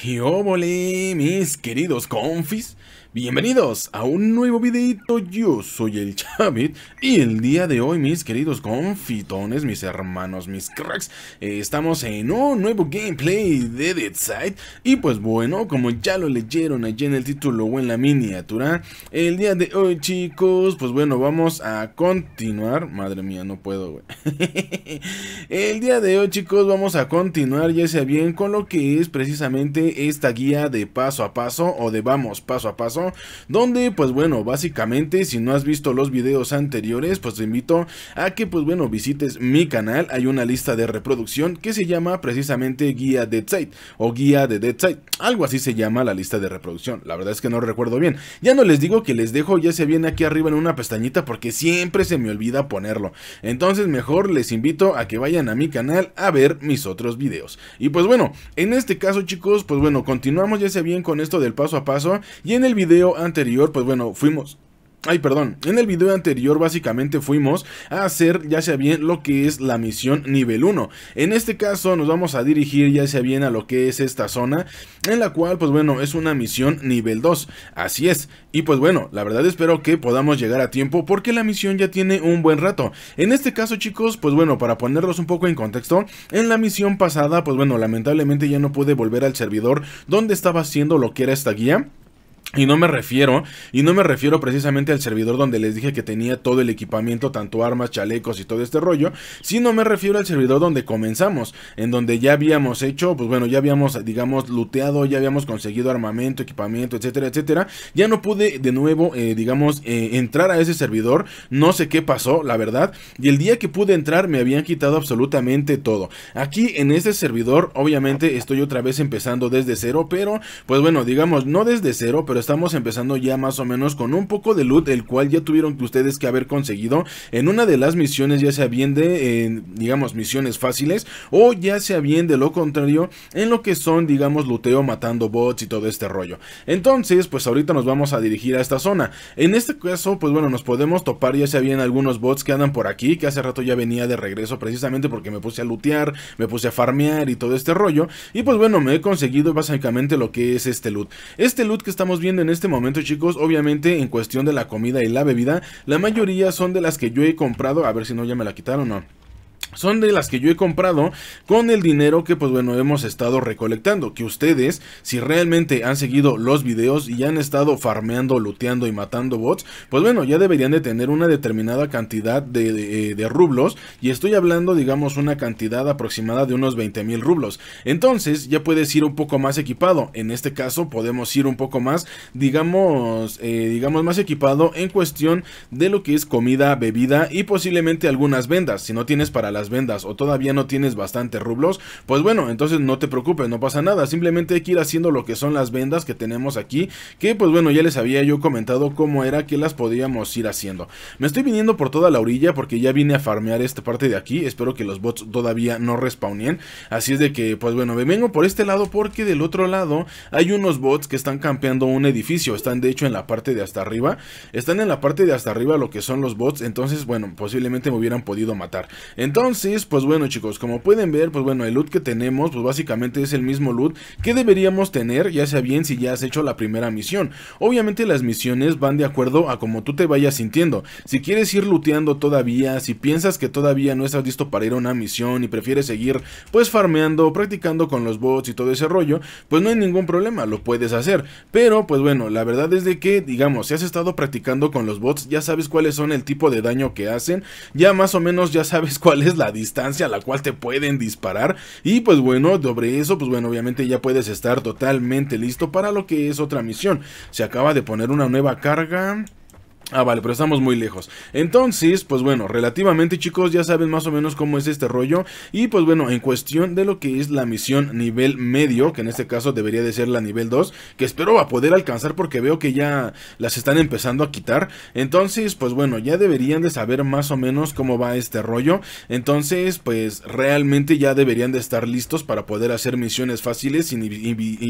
¿Qué mis queridos confis? Bienvenidos a un nuevo videito, yo soy el Chavit y el día de hoy mis queridos confitones, mis hermanos, mis cracks, eh, estamos en un nuevo gameplay de Dead Side y pues bueno, como ya lo leyeron allí en el título o en la miniatura, el día de hoy chicos, pues bueno, vamos a continuar, madre mía, no puedo, el día de hoy chicos, vamos a continuar ya sea bien con lo que es precisamente esta guía de paso a paso o de vamos paso a paso donde pues bueno, básicamente si no has visto los videos anteriores, pues te invito a que pues bueno, visites mi canal, hay una lista de reproducción que se llama precisamente guía de Site o guía de Dead side algo así se llama la lista de reproducción, la verdad es que no recuerdo bien, ya no les digo que les dejo, ya se viene aquí arriba en una pestañita porque siempre se me olvida ponerlo, entonces mejor les invito a que vayan a mi canal a ver mis otros videos, y pues bueno, en este caso chicos, pues bueno, continuamos ya se bien con esto del paso a paso, y en el video video anterior, pues bueno, fuimos Ay, perdón. En el video anterior básicamente fuimos a hacer ya sea bien lo que es la misión nivel 1. En este caso nos vamos a dirigir ya sea bien a lo que es esta zona, en la cual pues bueno es una misión nivel 2. Así es. Y pues bueno, la verdad espero que podamos llegar a tiempo porque la misión ya tiene un buen rato. En este caso chicos, pues bueno, para ponerlos un poco en contexto, en la misión pasada pues bueno, lamentablemente ya no pude volver al servidor donde estaba haciendo lo que era esta guía. Y no me refiero, y no me refiero precisamente al servidor donde les dije que tenía todo el equipamiento, tanto armas, chalecos y todo este rollo, sino me refiero al servidor donde comenzamos, en donde ya habíamos hecho, pues bueno, ya habíamos, digamos, luteado ya habíamos conseguido armamento, equipamiento, etcétera, etcétera. Ya no pude de nuevo, eh, digamos, eh, entrar a ese servidor, no sé qué pasó, la verdad, y el día que pude entrar me habían quitado absolutamente todo. Aquí en este servidor, obviamente, estoy otra vez empezando desde cero, pero, pues bueno, digamos, no desde cero, pero estamos empezando ya más o menos con un poco de loot, el cual ya tuvieron que ustedes que haber conseguido en una de las misiones, ya sea bien de, eh, digamos, misiones fáciles, o ya sea bien de lo contrario, en lo que son, digamos, luteo matando bots y todo este rollo. Entonces, pues ahorita nos vamos a dirigir a esta zona. En este caso, pues bueno, nos podemos topar ya sea bien algunos bots que andan por aquí, que hace rato ya venía de regreso precisamente porque me puse a lootear, me puse a farmear y todo este rollo. Y pues bueno, me he conseguido básicamente lo que es este loot. Este loot que estamos viendo en este momento chicos, obviamente en cuestión de la comida y la bebida, la mayoría son de las que yo he comprado, a ver si no ya me la quitaron o no son de las que yo he comprado con el dinero que pues bueno hemos estado recolectando que ustedes si realmente han seguido los videos y han estado farmeando looteando y matando bots pues bueno ya deberían de tener una determinada cantidad de, eh, rublos y estoy hablando digamos una cantidad aproximada de unos 20 mil rublos entonces ya puedes ir un poco más equipado en este caso podemos ir un poco más digamos eh, digamos más equipado en cuestión de lo que es comida bebida y posiblemente algunas vendas si no tienes para la las vendas o todavía no tienes bastante rublos, pues bueno, entonces no te preocupes, no pasa nada, simplemente hay que ir haciendo lo que son las vendas que tenemos aquí, que pues bueno, ya les había yo comentado cómo era que las podíamos ir haciendo. Me estoy viniendo por toda la orilla porque ya vine a farmear esta parte de aquí, espero que los bots todavía no respawnen, así es de que pues bueno, me vengo por este lado porque del otro lado hay unos bots que están campeando un edificio, están de hecho en la parte de hasta arriba, están en la parte de hasta arriba lo que son los bots, entonces bueno, posiblemente me hubieran podido matar. Entonces entonces, pues bueno chicos, como pueden ver, pues bueno, el loot que tenemos, pues básicamente es el mismo loot que deberíamos tener, ya sea bien si ya has hecho la primera misión. Obviamente las misiones van de acuerdo a como tú te vayas sintiendo. Si quieres ir looteando todavía, si piensas que todavía no estás listo para ir a una misión y prefieres seguir pues farmeando, practicando con los bots y todo ese rollo, pues no hay ningún problema, lo puedes hacer. Pero pues bueno, la verdad es de que, digamos, si has estado practicando con los bots, ya sabes cuáles son el tipo de daño que hacen, ya más o menos ya sabes cuál es la distancia a la cual te pueden disparar. Y pues bueno, sobre eso, pues bueno, obviamente ya puedes estar totalmente listo para lo que es otra misión. Se acaba de poner una nueva carga. Ah, vale, pero estamos muy lejos. Entonces, pues bueno, relativamente chicos ya saben más o menos cómo es este rollo. Y pues bueno, en cuestión de lo que es la misión nivel medio, que en este caso debería de ser la nivel 2, que espero a poder alcanzar porque veo que ya las están empezando a quitar. Entonces, pues bueno, ya deberían de saber más o menos cómo va este rollo. Entonces, pues realmente ya deberían de estar listos para poder hacer misiones fáciles y,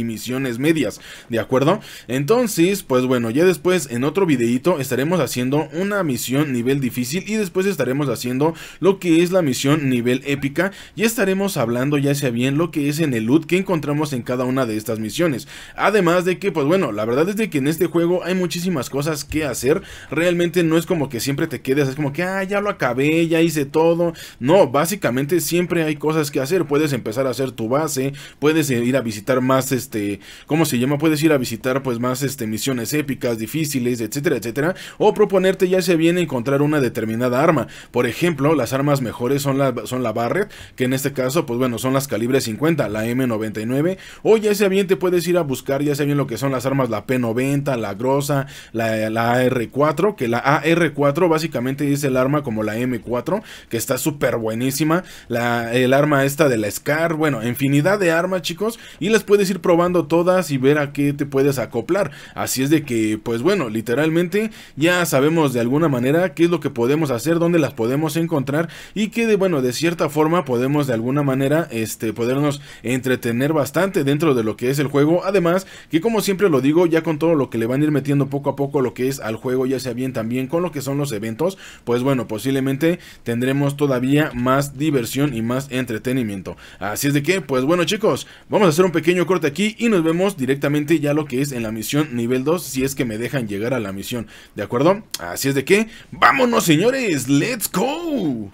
misiones medias, ¿de acuerdo? Entonces, pues bueno, ya después en otro videito estaremos haciendo una misión nivel difícil y después estaremos haciendo lo que es la misión nivel épica y estaremos hablando ya sea bien lo que es en el loot que encontramos en cada una de estas misiones. Además de que pues bueno, la verdad es de que en este juego hay muchísimas cosas que hacer, realmente no es como que siempre te quedes, es como que ah, ya lo acabé, ya hice todo. No, básicamente siempre hay cosas que hacer, puedes empezar a hacer tu base, puedes ir a visitar más este, ¿cómo se llama? Puedes ir a visitar pues más este misiones épicas, difíciles, etcétera, etcétera, o proponerte ya sea bien encontrar una determinada arma. Por ejemplo, las armas mejores son la, son la Barrett, que en este caso, pues bueno, son las calibre 50, la M99, o ya sea bien te puedes ir a buscar, ya sea bien lo que son las armas, la P90, la Grosa, la, AR4, que la AR4 básicamente es el arma como la M4, que está súper buenísima, la, el arma esta de la SCAR, bueno, infinidad de armas, chicos, y las puedes ir probando todas y ver a qué te puedes acoplar. Así es de que, pues bueno, literalmente ya ya sabemos de alguna manera qué es lo que podemos hacer, dónde las podemos encontrar y que de, bueno, de cierta forma podemos de alguna manera este, podernos entretener bastante dentro de lo que es el juego. Además, que como siempre lo digo, ya con todo lo que le van a ir metiendo poco a poco lo que es al juego, ya sea bien también con lo que son los eventos, pues bueno, posiblemente tendremos todavía más diversión y más entretenimiento. Así es de que, pues bueno chicos, vamos a hacer un pequeño corte aquí y nos vemos directamente ya lo que es en la misión nivel 2, si es que me dejan llegar a la misión, ¿de acuerdo? Así es de que, vámonos señores, let's go.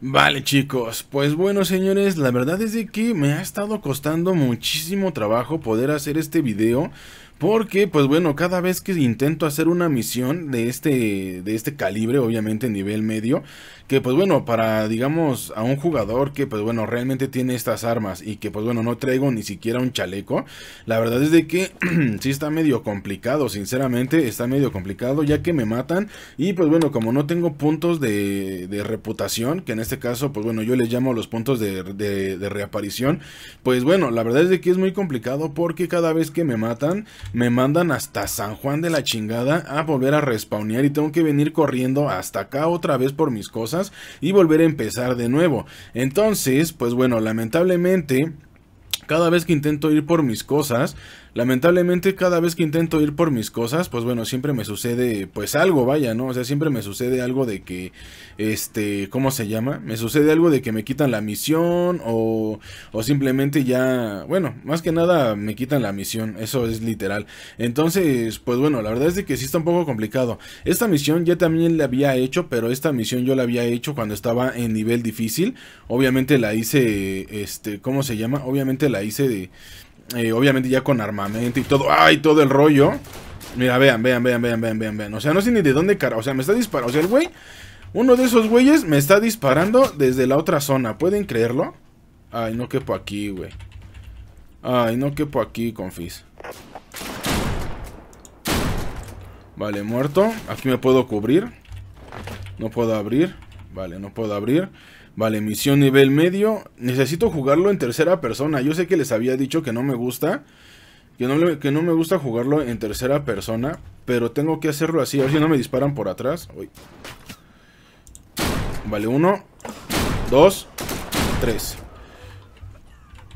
Vale chicos, pues bueno señores, la verdad es de que me ha estado costando muchísimo trabajo poder hacer este video porque, pues bueno, cada vez que intento hacer una misión de este, de este calibre, obviamente nivel medio, que pues bueno, para digamos a un jugador que pues bueno, realmente tiene estas armas y que pues bueno, no traigo ni siquiera un chaleco, la verdad es de que sí está medio complicado, sinceramente está medio complicado ya que me matan y pues bueno, como no tengo puntos de, reputación, que en este caso pues bueno, yo les llamo los puntos de, de reaparición, pues bueno, la verdad es de que es muy complicado porque cada vez que me matan, me mandan hasta San Juan de la chingada a volver a respawnear y tengo que venir corriendo hasta acá otra vez por mis cosas y volver a empezar de nuevo. Entonces, pues bueno, lamentablemente cada vez que intento ir por mis cosas, Lamentablemente cada vez que intento ir por mis cosas, pues bueno, siempre me sucede pues algo, vaya, ¿no? O sea, siempre me sucede algo de que, este, ¿cómo se llama? Me sucede algo de que me quitan la misión o, o simplemente ya, bueno, más que nada me quitan la misión, eso es literal. Entonces, pues bueno, la verdad es que sí está un poco complicado. Esta misión ya también la había hecho, pero esta misión yo la había hecho cuando estaba en nivel difícil. Obviamente la hice, este, ¿cómo se llama? Obviamente la hice de eh, obviamente ya con armamento y todo. ¡Ay, todo el rollo! Mira, vean, vean, vean, vean, vean, vean, vean. O sea, no sé ni de dónde cara. O sea, me está disparando. O sea, el güey, uno de esos güeyes me está disparando desde la otra zona. ¿Pueden creerlo? Ay, no quepo aquí, güey. Ay, no quepo aquí, confis. Vale, muerto. Aquí me puedo cubrir. No puedo abrir. Vale, no puedo abrir. Vale, misión nivel medio. Necesito jugarlo en tercera persona. Yo sé que les había dicho que no me gusta. Que no, que no me gusta jugarlo en tercera persona. Pero tengo que hacerlo así. A ver si no me disparan por atrás. Uy. Vale, uno. Dos. Tres.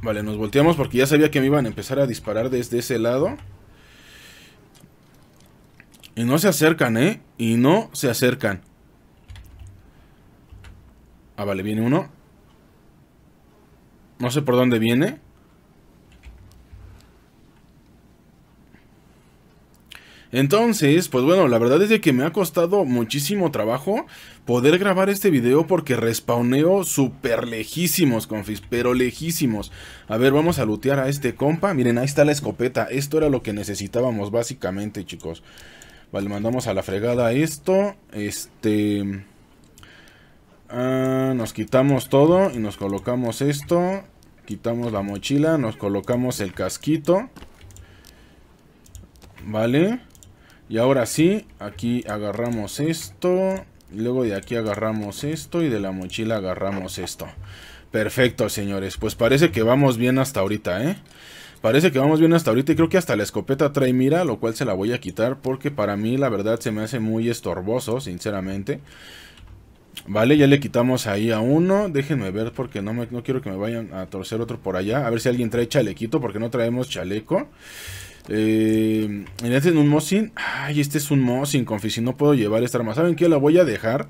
Vale, nos volteamos porque ya sabía que me iban a empezar a disparar desde ese lado. Y no se acercan, ¿eh? Y no se acercan. Ah, vale, viene uno. No sé por dónde viene. Entonces, pues bueno, la verdad es que me ha costado muchísimo trabajo poder grabar este video porque respawneo súper lejísimos, confis, pero lejísimos. A ver, vamos a lootear a este compa. Miren, ahí está la escopeta. Esto era lo que necesitábamos básicamente, chicos. Vale, mandamos a la fregada esto. Este... Ah, nos quitamos todo y nos colocamos esto. Quitamos la mochila, nos colocamos el casquito. Vale. Y ahora sí, aquí agarramos esto. luego de aquí agarramos esto y de la mochila agarramos esto. Perfecto, señores. Pues parece que vamos bien hasta ahorita, ¿eh? Parece que vamos bien hasta ahorita y creo que hasta la escopeta trae mira, lo cual se la voy a quitar porque para mí la verdad se me hace muy estorboso, sinceramente. Vale, ya le quitamos ahí a uno. Déjenme ver porque no, me, no quiero que me vayan a torcer otro por allá. A ver si alguien trae chalequito porque no traemos chaleco. en eh, este es un Mosin. Ay, este es un Mosin, confis. No puedo llevar esta arma. ¿Saben qué? La voy a dejar.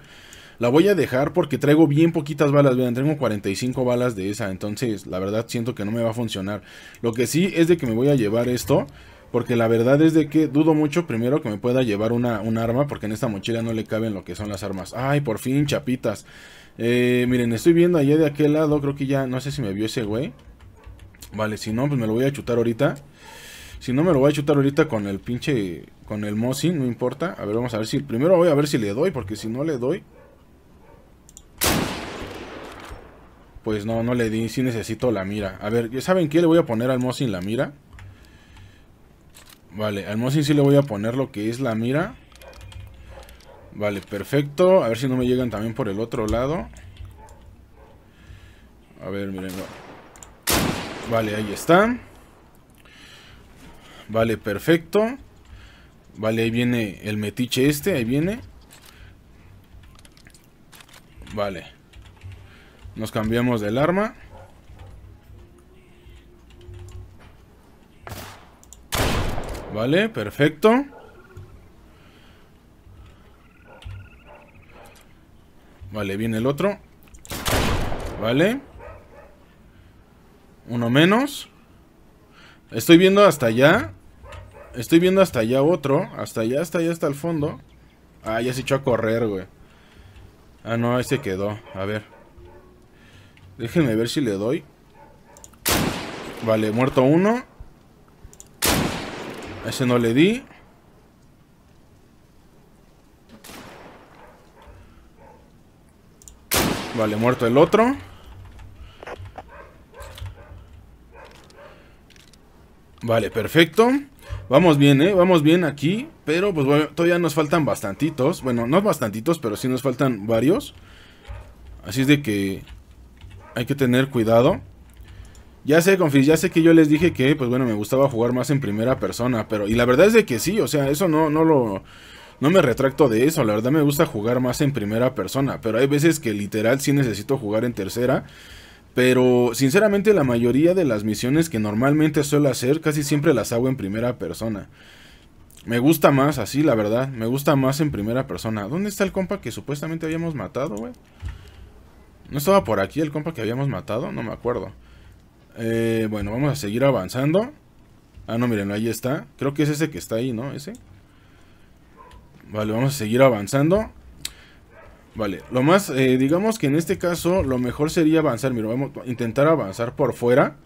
La voy a dejar porque traigo bien poquitas balas, vean, tengo 45 balas de esa, entonces la verdad siento que no me va a funcionar. Lo que sí es de que me voy a llevar esto porque la verdad es de que dudo mucho primero que me pueda llevar un arma. Porque en esta mochila no le caben lo que son las armas. Ay, por fin, chapitas. Eh, miren, estoy viendo allá de aquel lado. Creo que ya, no sé si me vio ese güey. Vale, si no, pues me lo voy a chutar ahorita. Si no, me lo voy a chutar ahorita con el pinche... Con el Mosin, no importa. A ver, vamos a ver si... Primero voy a ver si le doy, porque si no le doy... Pues no, no le di. Si necesito la mira. A ver, ¿saben qué? Le voy a poner al Mosin la mira. Vale, al Mosin sí le voy a poner lo que es la mira. Vale, perfecto. A ver si no me llegan también por el otro lado. A ver, miren. Vale, ahí está. Vale, perfecto. Vale, ahí viene el metiche este, ahí viene. Vale. Nos cambiamos del arma. Vale, perfecto. Vale, viene el otro. Vale. Uno menos. Estoy viendo hasta allá. Estoy viendo hasta allá otro. Hasta allá, hasta allá, hasta el fondo. Ah, ya se echó a correr, güey. Ah, no, este quedó. A ver. Déjenme ver si le doy. Vale, muerto uno. Ese no le di. Vale, muerto el otro. Vale, perfecto. Vamos bien, ¿eh? Vamos bien aquí. Pero pues bueno, todavía nos faltan bastantitos. Bueno, no bastantitos, pero sí nos faltan varios. Así es de que hay que tener cuidado. Ya sé, Confis, ya sé que yo les dije que, pues bueno, me gustaba jugar más en primera persona, pero... Y la verdad es de que sí, o sea, eso no, no lo... No me retracto de eso, la verdad me gusta jugar más en primera persona, pero hay veces que literal sí necesito jugar en tercera. Pero sinceramente la mayoría de las misiones que normalmente suelo hacer casi siempre las hago en primera persona. Me gusta más así, la verdad. Me gusta más en primera persona. ¿Dónde está el compa que supuestamente habíamos matado, güey? ¿No estaba por aquí el compa que habíamos matado? No me acuerdo. Eh, bueno, vamos a seguir avanzando. Ah, no, miren, ahí está. Creo que es ese que está ahí, ¿no? Ese. Vale, vamos a seguir avanzando. Vale, lo más, eh, digamos que en este caso lo mejor sería avanzar, mira, vamos a intentar avanzar por fuera.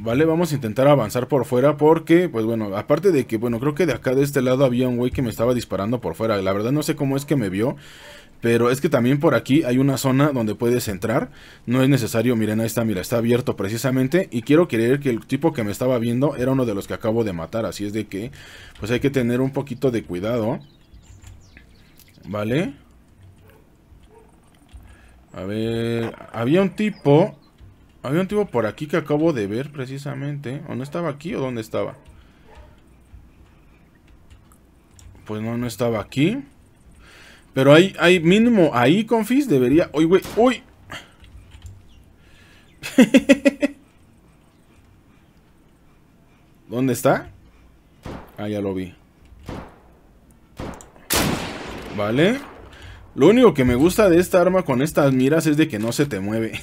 Vale, vamos a intentar avanzar por fuera porque, pues bueno, aparte de que, bueno, creo que de acá de este lado había un güey que me estaba disparando por fuera. La verdad no sé cómo es que me vio pero es que también por aquí hay una zona donde puedes entrar. No es necesario, miren, ahí está, mira, está abierto precisamente. Y quiero creer que el tipo que me estaba viendo era uno de los que acabo de matar. Así es de que, pues hay que tener un poquito de cuidado. ¿Vale? A ver, había un tipo... Había un tipo por aquí que acabo de ver precisamente. ¿O no estaba aquí o dónde estaba? Pues no, no estaba aquí. Pero hay, hay mínimo ahí, confis, debería... ¡Uy, güey! ¡Uy! ¿Dónde está? Ah, ya lo vi. Vale. Lo único que me gusta de esta arma con estas miras es de que no se te mueve.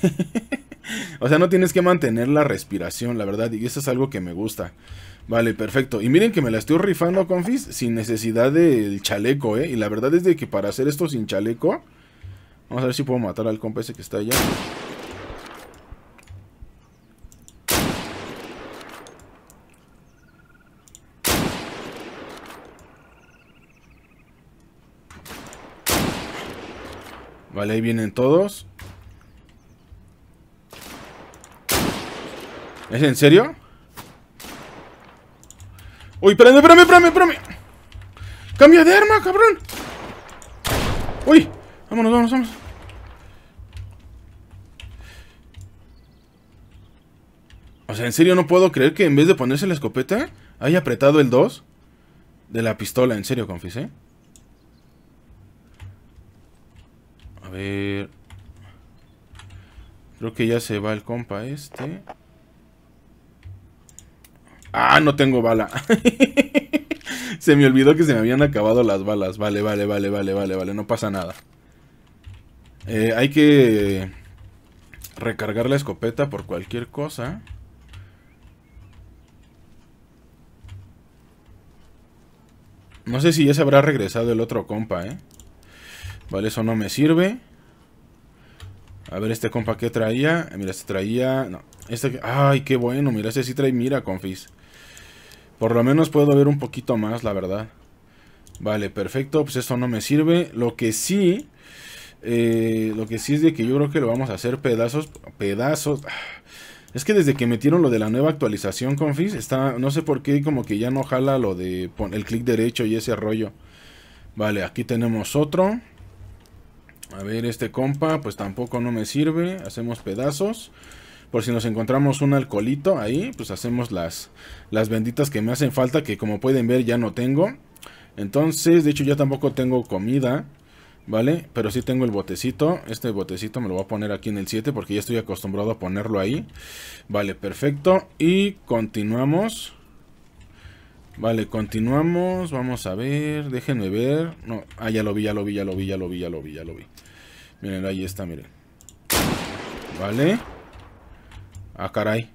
o sea, no tienes que mantener la respiración, la verdad. Y eso es algo que me gusta. Vale, perfecto. Y miren que me la estoy rifando, confis, sin necesidad del chaleco, ¿eh? Y la verdad es de que para hacer esto sin chaleco... Vamos a ver si puedo matar al compa ese que está allá. Vale, ahí vienen todos. ¿Es en serio? Uy, espérame, espérame, espérame, espérame. Cambia de arma, cabrón. Uy, vámonos, vámonos, vámonos. O sea, en serio no puedo creer que en vez de ponerse la escopeta, haya apretado el 2 de la pistola. En serio, ¿eh? A ver... Creo que ya se va el compa este. Ah, no tengo bala. se me olvidó que se me habían acabado las balas. Vale, vale, vale, vale, vale, vale. No pasa nada. Eh, hay que recargar la escopeta por cualquier cosa. No sé si ya se habrá regresado el otro compa, ¿eh? Vale, eso no me sirve. A ver, este compa que traía. Eh, mira, este traía. No, este. Ay, qué bueno. Mira, este sí trae mira, confis. Por lo menos puedo ver un poquito más, la verdad. Vale, perfecto. Pues esto no me sirve. Lo que sí. Eh, lo que sí es de que yo creo que lo vamos a hacer pedazos. Pedazos. Es que desde que metieron lo de la nueva actualización, confis, está. No sé por qué, como que ya no jala lo de. El clic derecho y ese rollo. Vale, aquí tenemos otro. A ver, este compa, pues tampoco no me sirve. Hacemos pedazos. Por si nos encontramos un alcoholito ahí, pues hacemos las, las benditas que me hacen falta, que como pueden ver ya no tengo. Entonces, de hecho ya tampoco tengo comida, ¿vale? Pero sí tengo el botecito. Este botecito me lo voy a poner aquí en el 7 porque ya estoy acostumbrado a ponerlo ahí. Vale, perfecto. Y continuamos. Vale, continuamos. Vamos a ver. Déjenme ver. No, ah, ya lo vi, ya lo vi, ya lo vi, ya lo vi, ya lo vi, ya lo vi. Miren, ahí está, miren. Vale. Ah, caray.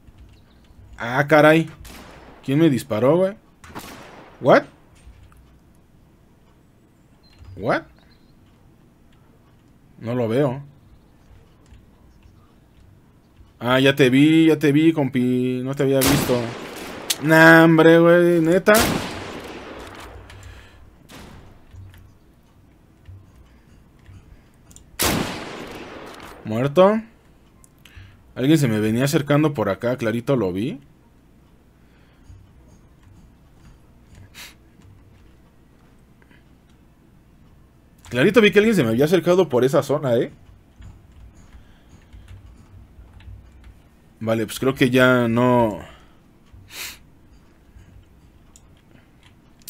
Ah, caray. ¿Quién me disparó, güey? ¿What? ¿What? No lo veo. Ah, ya te vi, ya te vi, compi. No te había visto. Nah, hombre, güey, neta. Muerto. Alguien se me venía acercando por acá, clarito lo vi. Clarito vi que alguien se me había acercado por esa zona, ¿eh? Vale, pues creo que ya no...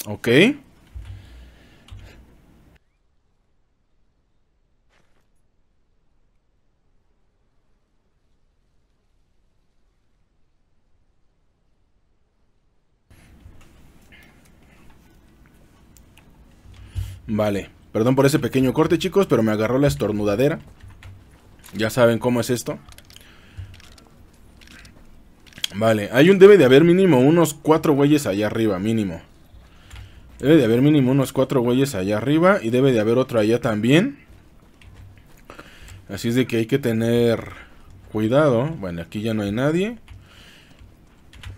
Ok. Vale, perdón por ese pequeño corte chicos, pero me agarró la estornudadera. Ya saben cómo es esto. Vale, hay un debe de haber mínimo unos cuatro güeyes allá arriba, mínimo. Debe de haber mínimo unos cuatro güeyes allá arriba y debe de haber otro allá también. Así es de que hay que tener cuidado. Bueno, aquí ya no hay nadie.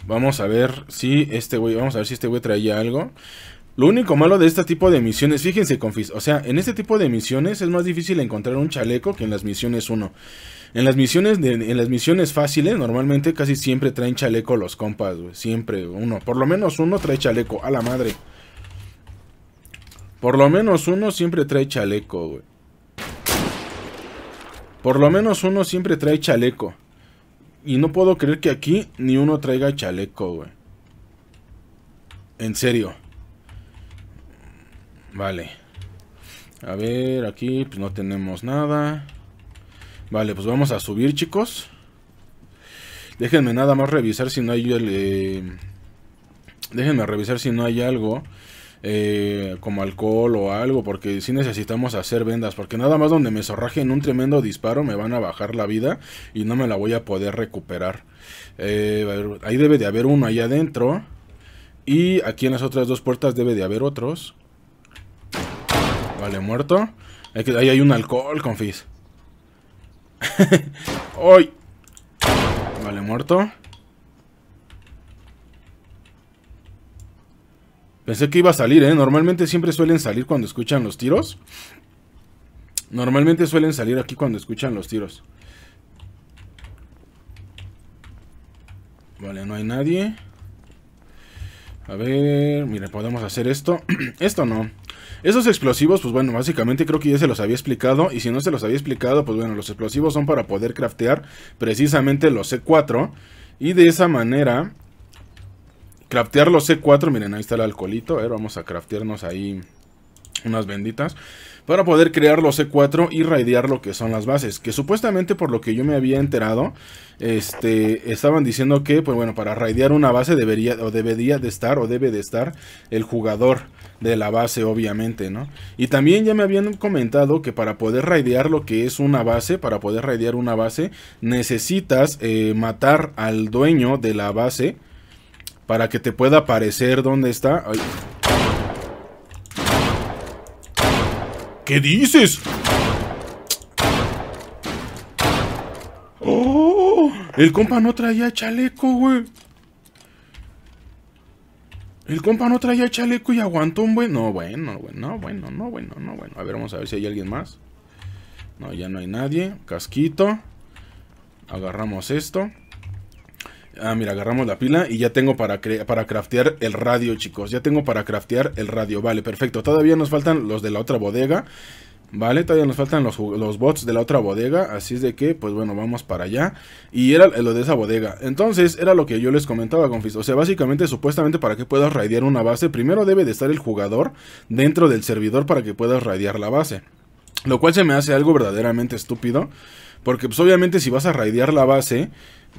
Vamos a ver si este güey, vamos a ver si este güey traía algo. Lo único malo de este tipo de misiones, fíjense confis, o sea, en este tipo de misiones es más difícil encontrar un chaleco que en las misiones 1. En las misiones en las misiones fáciles normalmente casi siempre traen chaleco los compas, güey, siempre uno, por lo menos uno trae chaleco, a la madre. Por lo menos uno siempre trae chaleco, güey. Por lo menos uno siempre trae chaleco. Y no puedo creer que aquí ni uno traiga chaleco, güey. En serio. Vale. A ver, aquí pues no tenemos nada. Vale, pues vamos a subir, chicos. Déjenme nada más revisar si no hay... Eh, déjenme revisar si no hay algo. Eh, como alcohol o algo, porque si necesitamos hacer vendas, porque nada más donde me En un tremendo disparo me van a bajar la vida y no me la voy a poder recuperar. Eh, ahí debe de haber uno ahí adentro y aquí en las otras dos puertas debe de haber otros. Vale, muerto. Ahí hay un alcohol, confis. ¡Ay! Vale, muerto. Pensé que iba a salir, ¿eh? Normalmente siempre suelen salir cuando escuchan los tiros. Normalmente suelen salir aquí cuando escuchan los tiros. Vale, no hay nadie. A ver, mire, podemos hacer esto. esto no. Esos explosivos, pues bueno, básicamente creo que ya se los había explicado. Y si no se los había explicado, pues bueno, los explosivos son para poder craftear precisamente los C4. Y de esa manera, craftear los C4. Miren, ahí está el alcoholito. A vamos a craftearnos ahí unas benditas para poder crear los e C4 y raidear lo que son las bases. Que supuestamente por lo que yo me había enterado, este, estaban diciendo que, pues bueno, para raidear una base debería o debería de estar o debe de estar el jugador de la base, obviamente, ¿no? Y también ya me habían comentado que para poder raidear lo que es una base, para poder raidear una base, necesitas eh, matar al dueño de la base para que te pueda aparecer donde está. ¿Qué dices? ¡Oh! El compa no traía chaleco, güey. El compa no traía chaleco y aguantó un buen. No, bueno, bueno, bueno, no, bueno, no, bueno. A ver, vamos a ver si hay alguien más. No, ya no hay nadie. Casquito. Agarramos esto. Ah, mira, agarramos la pila y ya tengo para, para craftear el radio, chicos. Ya tengo para craftear el radio. Vale, perfecto. Todavía nos faltan los de la otra bodega. Vale, todavía nos faltan los, bots de la otra bodega. Así es de que, pues bueno, vamos para allá. Y era lo de esa bodega. Entonces, era lo que yo les comentaba, Confis. O sea, básicamente, supuestamente, para que puedas raidear una base, primero debe de estar el jugador dentro del servidor para que puedas raidear la base. Lo cual se me hace algo verdaderamente estúpido. Porque pues obviamente si vas a raidear la base,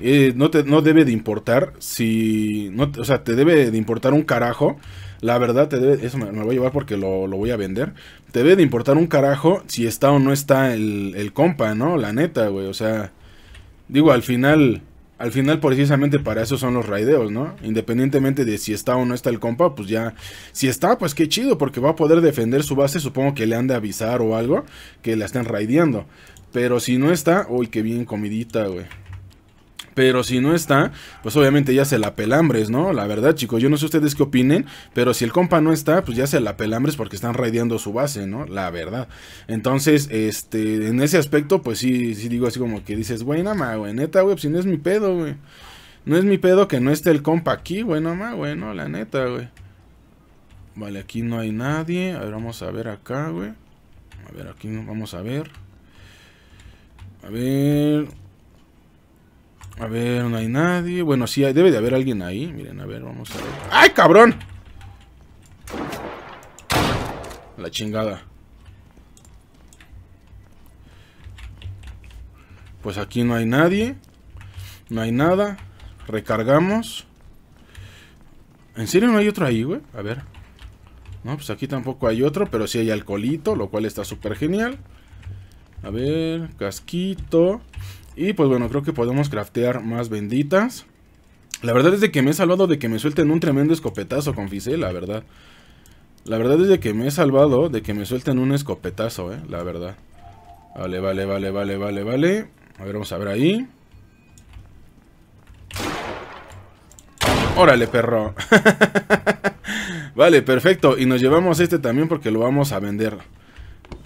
eh, no, te, no debe de importar si... No, o sea, te debe de importar un carajo. La verdad, te debe, eso me, me voy a llevar porque lo, voy a vender. Te debe de importar un carajo si está o no está el, compa, ¿no? La neta, güey. O sea, digo, al final... Al final, precisamente para eso son los raideos, ¿no? Independientemente de si está o no está el compa, pues ya. Si está, pues qué chido, porque va a poder defender su base. Supongo que le han de avisar o algo que la estén raideando. Pero si no está, uy, qué bien comidita, güey. Pero si no está, pues obviamente ya se la pelambres, ¿no? La verdad, chicos, yo no sé ustedes qué opinen, pero si el compa no está, pues ya se la pelambres porque están raideando su base, ¿no? La verdad. Entonces, este, en ese aspecto, pues sí, sí digo así como que dices, güey, nada más, güey, neta, güey, pues si no es mi pedo, güey. No es mi pedo que no esté el compa aquí, güey, nada más, güey, no, la neta, güey. Vale, aquí no hay nadie. A ver, vamos a ver acá, güey. A ver, aquí vamos a ver. A ver. A ver, no hay nadie. Bueno, sí, debe de haber alguien ahí. Miren, a ver, vamos a ver. ¡Ay, cabrón! La chingada. Pues aquí no hay nadie. No hay nada. Recargamos. ¿En serio no hay otro ahí, güey? A ver. No, pues aquí tampoco hay otro, pero sí hay alcoholito, lo cual está súper genial. A ver, casquito. Y pues bueno, creo que podemos craftear más benditas. La verdad es de que me he salvado de que me suelten un tremendo escopetazo, con confisé, la verdad. La verdad es de que me he salvado de que me suelten un escopetazo, eh, la verdad. Vale, vale, vale, vale, vale, vale. A ver, vamos a ver ahí. Órale, perro. vale, perfecto. Y nos llevamos este también porque lo vamos a vender.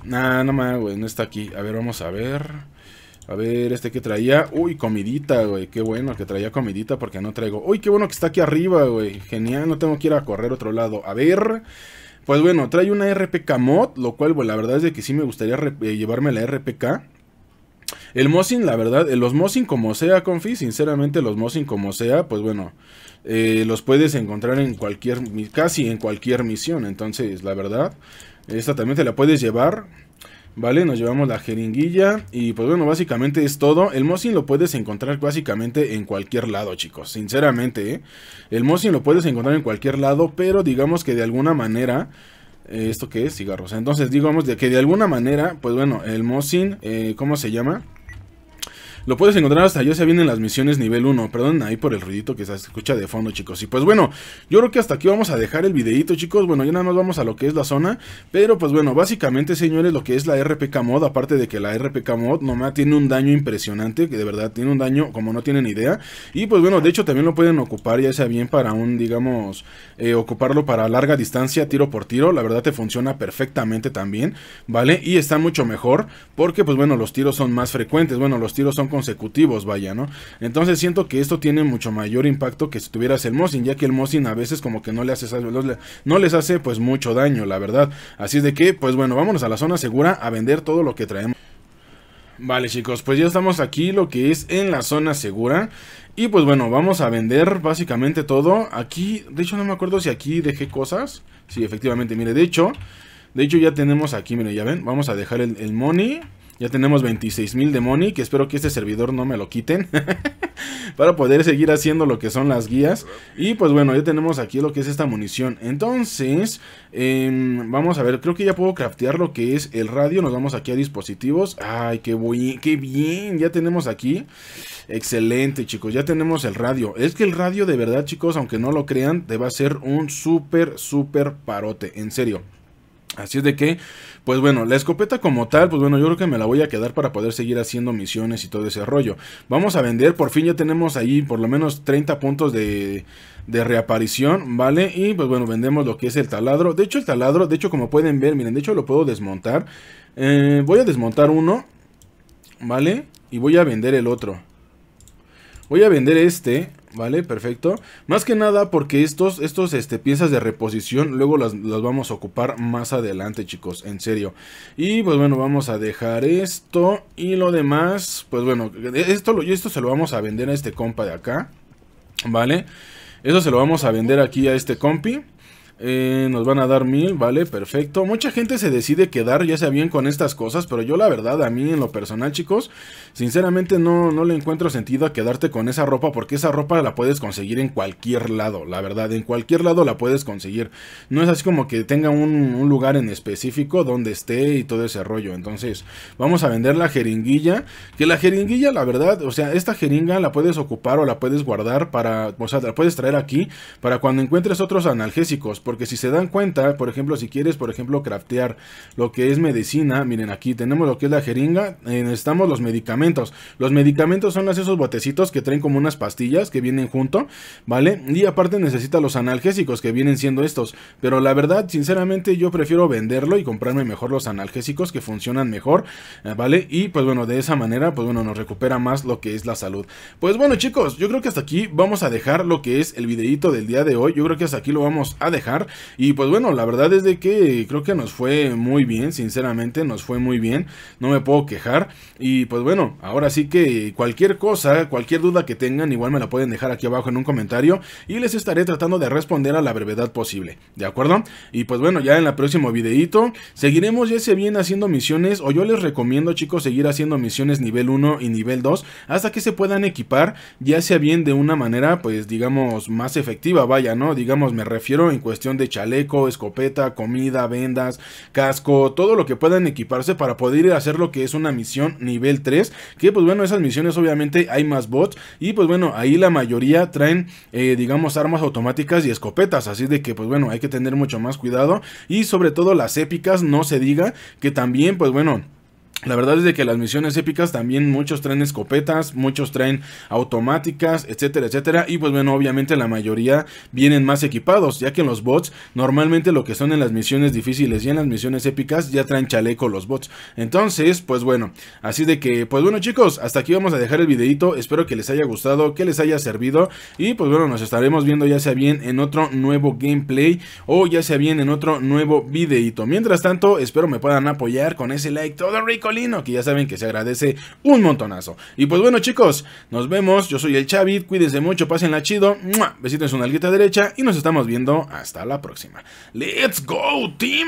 Nah, no mames, güey, no está aquí. A ver, vamos a ver. A ver, este que traía... Uy, comidita, güey. Qué bueno que traía comidita porque no traigo... Uy, qué bueno que está aquí arriba, güey. Genial, no tengo que ir a correr otro lado. A ver... Pues bueno, trae una RPK mod, lo cual, güey, la verdad es de que sí me gustaría eh, llevarme la RPK. El Mosin, la verdad, eh, los Mosin como sea, Confi, sinceramente los Mosin como sea, pues bueno, eh, los puedes encontrar en cualquier, casi en cualquier misión, entonces la verdad, esta también te la puedes llevar. Vale, nos llevamos la jeringuilla. Y pues bueno, básicamente es todo. El Mosin lo puedes encontrar básicamente en cualquier lado, chicos. Sinceramente, ¿eh? El Mosin lo puedes encontrar en cualquier lado, pero digamos que de alguna manera... ¿Esto qué es? Cigarros. Entonces, digamos que de alguna manera, pues bueno, el Mosin, eh, ¿cómo se llama? Lo puedes encontrar hasta allá, se vienen las misiones nivel 1. Perdón ahí por el ruidito que se escucha de fondo, chicos. Y pues bueno, yo creo que hasta aquí vamos a dejar el videito, chicos. Bueno, ya nada más vamos a lo que es la zona. Pero pues bueno, básicamente, señores, lo que es la RPK Mod, aparte de que la RPK Mod nomás tiene un daño impresionante, que de verdad tiene un daño como no tienen idea. Y pues bueno, de hecho también lo pueden ocupar, ya sea bien para un, digamos, eh, ocuparlo para larga distancia, tiro por tiro. La verdad te funciona perfectamente también, ¿vale? Y está mucho mejor porque pues bueno, los tiros son más frecuentes. Bueno, los tiros son con consecutivos, vaya, ¿no? Entonces siento que esto tiene mucho mayor impacto que si tuvieras el Mosin, ya que el Mosin a veces como que no le hace no les hace pues mucho daño, la verdad. Así es de que, pues bueno, vámonos a la zona segura a vender todo lo que traemos. Vale chicos, pues ya estamos aquí lo que es en la zona segura Y pues bueno, vamos a vender básicamente todo Aquí, de hecho no me acuerdo si aquí dejé cosas Si efectivamente, mire, de hecho De hecho ya tenemos aquí, mire, ya ven Vamos a dejar el money ya tenemos 26.000 de money, que espero que este servidor no me lo quiten. para poder seguir haciendo lo que son las guías. Y pues bueno, ya tenemos aquí lo que es esta munición. Entonces, em, vamos a ver, creo que ya puedo craftear lo que es el radio. Nos vamos aquí a dispositivos. Ay, qué, qué bien, ya tenemos aquí. Excelente, chicos, ya tenemos el radio. Es que el radio de verdad, chicos, aunque no lo crean, te va a ser un súper, súper parote. En serio. Así es de que pues bueno, la escopeta como tal, pues bueno, yo creo que me la voy a quedar para poder seguir haciendo misiones y todo ese rollo. Vamos a vender, por fin ya tenemos ahí por lo menos 30 puntos de, reaparición, ¿vale? Y pues bueno, vendemos lo que es el taladro. De hecho, el taladro, de hecho, como pueden ver, miren, de hecho lo puedo desmontar. Eh, voy a desmontar uno, ¿vale? Y voy a vender el otro. Voy a vender este, Vale, perfecto. Más que nada porque estos, estos este, piezas de reposición luego las, vamos a ocupar más adelante, chicos, en serio. Y pues bueno, vamos a dejar esto y lo demás, pues bueno, e-, esto, esto se lo vamos a vender a este compa de acá, ¿vale? Eso se lo vamos a vender aquí a este compi. Eh, nos van a dar mil, vale, perfecto. Mucha gente se decide quedar, ya sea bien con estas cosas, pero yo la verdad, a mí en lo personal, chicos, sinceramente no, no le encuentro sentido a quedarte con esa ropa, porque esa ropa la puedes conseguir en cualquier lado, la verdad, en cualquier lado la puedes conseguir. No es así como que tenga un, un lugar en específico donde esté y todo ese rollo. Entonces, vamos a vender la jeringuilla, que la jeringuilla, la verdad, o sea, esta jeringa la puedes ocupar o la puedes guardar para, o sea, la puedes traer aquí para cuando encuentres otros analgésicos porque si se dan cuenta, por ejemplo, si quieres, por ejemplo, craftear lo que es medicina, miren aquí tenemos lo que es la jeringa, eh, necesitamos los medicamentos. Los medicamentos son esos botecitos que traen como unas pastillas que vienen junto, ¿vale? Y aparte necesita los analgésicos que vienen siendo estos. Pero la verdad, sinceramente, yo prefiero venderlo y comprarme mejor los analgésicos que funcionan mejor, eh, ¿vale? Y pues bueno, de esa manera, pues bueno, nos recupera más lo que es la salud. Pues bueno, chicos, yo creo que hasta aquí vamos a dejar lo que es el videito del día de hoy. Yo creo que hasta aquí lo vamos a dejar. Y pues bueno, la verdad es de que creo que nos fue muy bien, sinceramente, nos fue muy bien. No me puedo quejar. Y pues bueno, ahora sí que cualquier cosa, cualquier duda que tengan, igual me la pueden dejar aquí abajo en un comentario y les estaré tratando de responder a la brevedad posible. ¿De acuerdo? Y pues bueno, ya en el próximo videito seguiremos ya sea bien haciendo misiones o yo les recomiendo chicos seguir haciendo misiones nivel 1 y nivel 2 hasta que se puedan equipar ya sea bien de una manera pues digamos más efectiva, vaya, ¿no? Digamos me refiero en cuestión de chaleco, escopeta, comida, vendas, casco, todo lo que puedan equiparse para poder ir a hacer lo que es una misión nivel 3. Que pues bueno, esas misiones obviamente hay más bots y pues bueno, ahí la mayoría traen eh, digamos armas automáticas y escopetas. Así de que pues bueno, hay que tener mucho más cuidado y sobre todo las épicas, no se diga que también pues bueno la verdad es de que las misiones épicas también muchos traen escopetas, muchos traen automáticas, etcétera, etcétera. Y pues bueno, obviamente la mayoría vienen más equipados, ya que en los bots normalmente lo que son en las misiones difíciles y en las misiones épicas ya traen chaleco los bots. Entonces, pues bueno, así de que, pues bueno chicos, hasta aquí vamos a dejar el videito. Espero que les haya gustado, que les haya servido. Y pues bueno, nos estaremos viendo ya sea bien en otro nuevo gameplay o ya sea bien en otro nuevo videito. Mientras tanto, espero me puedan apoyar con ese like todo rico que ya saben que se agradece un montonazo. Y pues bueno chicos, nos vemos, yo soy el Chavit, cuídense mucho, pásenla chido, Besitos en su nalguita derecha y nos estamos viendo hasta la próxima. ¡Let's go, team!